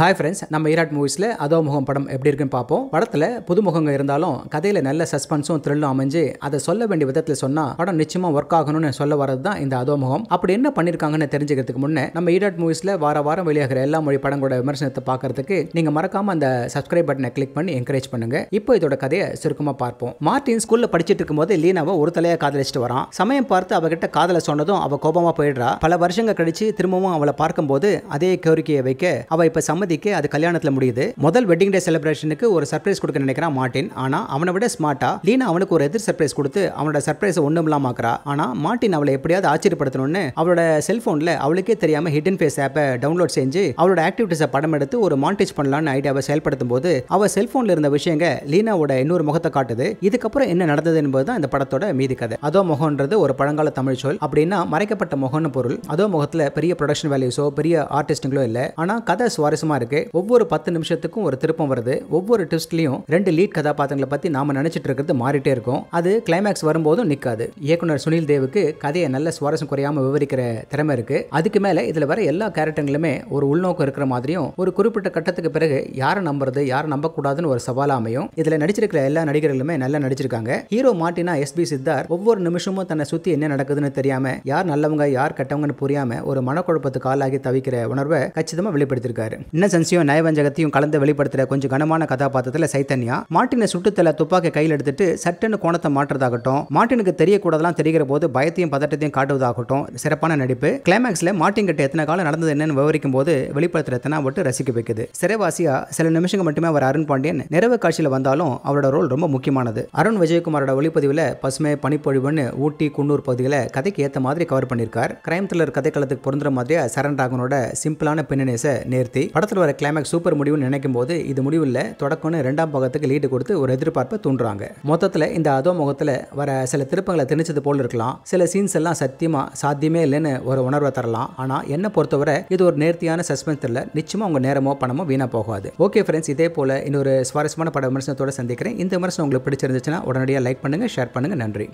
hi friends நம்ம ஈராட் மூவிஸில் அதோ முகம் படம் எப்படி இருக்குன்னு பார்ப்போம் படத்தில் புதுமுகங்க இருந்தாலும் கதையில் நல்ல சஸ்பென்ஸும் த்ரில்லும் அமைஞ்சு அதை சொல்ல வேண்டிய விதத்தில் சொன்னால் படம் நிச்சயமாக ஒர்க் ஆகணும்னு சொல்ல வரது தான் இந்த அதோ முகம் அப்படி என்ன பண்ணியிருக்காங்கன்னு தெரிஞ்சுக்கிறதுக்கு முன்னே நம்ம ஈராட் மூவிஸில் வார வாரம் வெளியாகிற எல்லா மொழி படங்களோட விமர்சனத்தை பார்க்கறதுக்கு நீங்கள் மறக்காமல் அந்த சப்ஸ்கிரைப் பட்டனை கிளிக் பண்ணி என்கரேஜ் பண்ணுங்கள் இப்போ இதோட கதையை சுருக்கமாக பார்ப்போம் மார்டின் ஸ்கூலில் படிச்சுட்டு இருக்கும்போது லீனாவை ஒரு தலையாக காதலிச்சிட்டு வரான் சமயம் பார்த்து அவகிட்ட காதலை சொன்னதும் அவள் கோபமாக போயிடுறா பல வருஷங்கள் கழித்து திரும்பவும் அவளை பார்க்கும்போது அதே கோரிக்கையை வைக்க அவள் இப்போ சம்மதி பார்வதிக்கு அது கல்யாணத்தில் முடியுது முதல் வெட்டிங் டே செலிப்ரேஷனுக்கு ஒரு சர்ப்ரைஸ் கொடுக்க நினைக்கிறான் மார்டின் ஆனால் அவனை விட ஸ்மார்ட்டா லீனா அவனுக்கு ஒரு எதிர் சர்ப்ரைஸ் கொடுத்து அவனோட சர்ப்ரைஸை ஒன்றும் இல்லாம ஆனால் மார்டின் அவளை எப்படியாவது ஆச்சரியப்படுத்தணும்னு அவளோட செல்ஃபோனில் அவளுக்கே தெரியாம ஹிடன் ஃபேஸ் ஆப்பை டவுன்லோட் செஞ்சு அவளோட ஆக்டிவிட்டிஸை படம் எடுத்து ஒரு மாண்டேஜ் பண்ணலான்னு ஐடியாவை செயல்படுத்தும் போது அவள் செல்ஃபோனில் இருந்த விஷயங்க லீனாவோட இன்னொரு முகத்தை காட்டுது இதுக்கப்புறம் என்ன நடந்தது என்பது தான் இந்த படத்தோட மீதி கதை அதோ முகம்ன்றது ஒரு பழங்கால தமிழ் சொல் அப்படின்னா மறைக்கப்பட்ட முகம்னு பொருள் அதோ முகத்தில் பெரிய ப்ரொடக்ஷன் வேல்யூஸோ பெரிய ஆர்டிஸ்டுங்களோ இல்லை ஆனால் கதை சுவாரஸ்யமாக வேகமாக இருக்குது ஒவ்வொரு பத்து நிமிஷத்துக்கும் ஒரு திருப்பம் வருது ஒவ்வொரு ட்விஸ்ட்லையும் ரெண்டு லீட் கதாபாத்திரங்களை பற்றி நாம நினச்சிட்டு இருக்கிறது மாறிட்டே இருக்கும் அது கிளைமேக்ஸ் வரும்போதும் நிற்காது இயக்குனர் சுனில் தேவுக்கு கதையை நல்ல சுவாரஸ்யம் குறையாமல் விவரிக்கிற திறமை இருக்குது அதுக்கு மேலே இதில் வர எல்லா கேரக்டர்களுமே ஒரு உள்நோக்கம் இருக்கிற மாதிரியும் ஒரு குறிப்பிட்ட கட்டத்துக்கு பிறகு யாரை நம்புறது யாரை நம்பக்கூடாதுன்னு ஒரு சவாலாக அமையும் இதில் நடிச்சிருக்கிற எல்லா நடிகர்களுமே நல்லா நடிச்சிருக்காங்க ஹீரோ மாட்டினா எஸ்பி சித்தார் ஒவ்வொரு நிமிஷமும் தன்னை சுற்றி என்ன நடக்குதுன்னு தெரியாம யார் நல்லவங்க யார் கெட்டவங்கன்னு புரியாம ஒரு மனக்குழப்பத்துக்கு ஆளாகி தவிக்கிற உணர்வை கச்சிதமாக வெளிப்படுத்திருக்காரு இன்னசென்ஸையும் நயவஞ்சகத்தையும் கலந்து வெளிப்படுத்துகிற கொஞ்சம் கனமான கதாபாத்திரத்தில் சைத்தன்யா மாட்டினை சுட்டுத்தல துப்பாக்கி கையில் எடுத்துட்டு சட்டுன்னு கோணத்தை மாற்றதாகட்டும் மாட்டினுக்கு தெரியக்கூடாதெல்லாம் தெரிகிற போது பயத்தையும் பதட்டத்தையும் காட்டுவதாகட்டும் சிறப்பான நடிப்பு கிளைமேக்ஸ்ல மாட்டின் கிட்ட எத்தனை காலம் நடந்தது என்னன்னு விவரிக்கும் போது வெளிப்படுத்துகிற எத்தனை விட்டு ரசிக்க வைக்குது சிறைவாசியா சில நிமிஷங்கள் மட்டுமே அவர் அருண் பாண்டியன் நிறைவு காட்சியில் வந்தாலும் அவரோட ரோல் ரொம்ப முக்கியமானது அருண் விஜயகுமாரோட ஒளிப்பதிவில் பசுமை பனிப்பொழிவுன்னு ஊட்டி குன்னூர் பகுதிகளை கதைக்கு ஏற்ற மாதிரி கவர் பண்ணியிருக்கார் கிரைம் த்ரில்லர் கதைக்களத்துக்கு பொருந்துற மாதிரியே சரண் ராகனோட சிம்பிளான பின்னணேச நேர்த்தி படத்தை படத்தில் வர கிளைமேக்ஸ் சூப்பர் முடிவுன்னு நினைக்கும் போது இது முடிவில் தொடக்கம்னு ரெண்டாம் பகத்துக்கு லீடு கொடுத்து ஒரு எதிர்பார்ப்பை தூண்டுறாங்க மொத்தத்தில் இந்த அதோ முகத்தில் வர சில திருப்பங்களை திணிச்சது போல் இருக்கலாம் சில சீன்ஸ் எல்லாம் சத்தியமாக சாத்தியமே இல்லைன்னு ஒரு உணர்வை தரலாம் ஆனால் என்னை பொறுத்தவரை இது ஒரு நேர்த்தியான சஸ்பென்ஸ் தெரியல நிச்சயமாக உங்கள் நேரமோ பணமோ வீணாக போகாது ஓகே ஃப்ரெண்ட்ஸ் இதே போல் இன்னொரு சுவாரஸ்யமான பட விமர்சனத்தோடு சந்திக்கிறேன் இந்த விமர்சனம் உங்களுக்கு பிடிச்சிருந்துச்சுன்னா உடனடியாக லைக் பண்ணுங்கள் ஷேர் பண்ணுங்கள் நன்றி